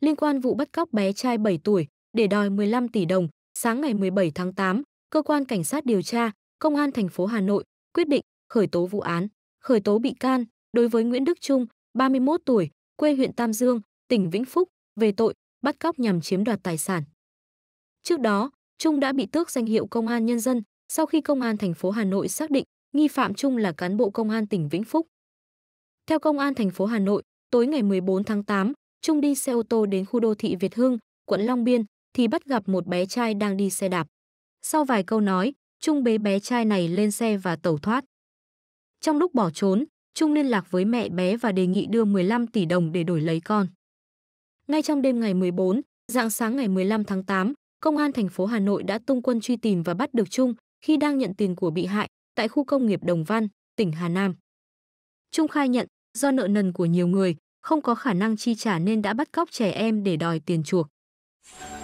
liên quan vụ bắt cóc bé trai 7 tuổi để đòi 15 tỷ đồng, sáng ngày 17 tháng 8, cơ quan cảnh sát điều tra, công an thành phố Hà Nội quyết định khởi tố vụ án, khởi tố bị can đối với Nguyễn Đức Trung, 31 tuổi, quê huyện Tam Dương, tỉnh Vĩnh Phúc về tội bắt cóc nhằm chiếm đoạt tài sản. Trước đó, Trung đã bị tước danh hiệu công an nhân dân sau khi công an thành phố Hà Nội xác định nghi phạm Trung là cán bộ công an tỉnh Vĩnh Phúc. Theo công an thành phố Hà Nội, tối ngày 14 tháng 8, Trung đi xe ô tô đến khu đô thị Việt Hưng, quận Long Biên thì bắt gặp một bé trai đang đi xe đạp. Sau vài câu nói, Trung bế bé trai này lên xe và tẩu thoát. Trong lúc bỏ trốn, Trung liên lạc với mẹ bé và đề nghị đưa 15 tỷ đồng để đổi lấy con. Ngay trong đêm ngày 14, dạng sáng ngày 15 tháng 8, Công an thành phố Hà Nội đã tung quân truy tìm và bắt được Trung khi đang nhận tiền của bị hại tại khu công nghiệp Đồng Văn, tỉnh Hà Nam. Trung khai nhận do nợ nần của nhiều người không có khả năng chi trả nên đã bắt cóc trẻ em để đòi tiền chuộc.